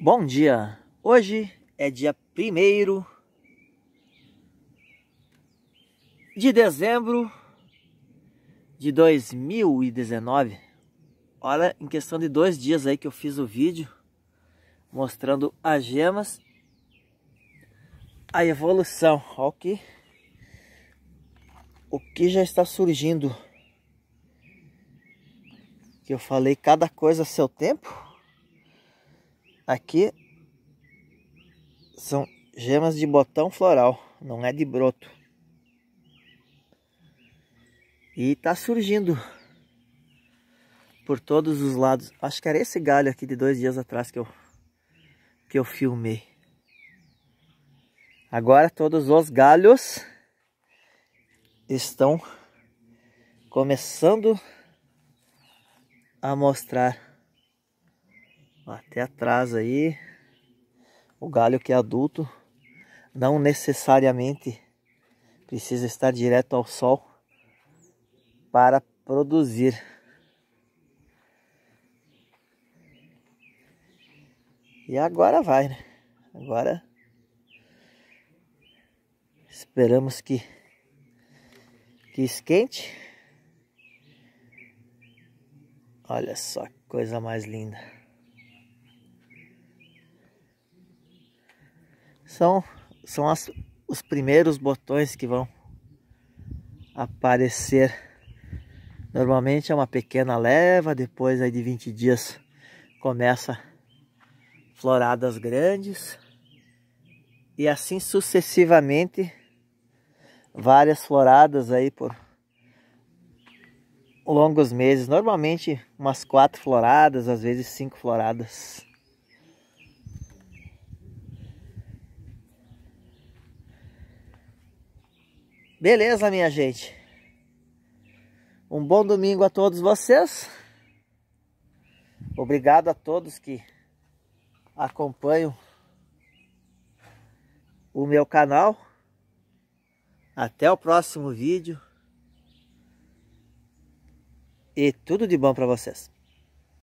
Bom dia! Hoje é dia 1 de dezembro de 2019. Olha, em questão de dois dias aí que eu fiz o vídeo mostrando as gemas, a evolução. Olha o que, o que já está surgindo. Que eu falei cada coisa a seu tempo Aqui são gemas de botão floral, não é de broto. E tá surgindo por todos os lados. Acho que era esse galho aqui de dois dias atrás que eu, que eu filmei. Agora todos os galhos estão começando a mostrar até atrás aí. O galho que é adulto não necessariamente precisa estar direto ao sol para produzir. E agora vai, né? Agora esperamos que que esquente. Olha só que coisa mais linda. são, são as, os primeiros botões que vão aparecer. Normalmente é uma pequena leva, depois aí de 20 dias começa floradas grandes e assim sucessivamente várias floradas aí por longos meses, normalmente umas quatro floradas, às vezes cinco floradas. Beleza, minha gente. Um bom domingo a todos vocês. Obrigado a todos que acompanham o meu canal. Até o próximo vídeo. E tudo de bom para vocês.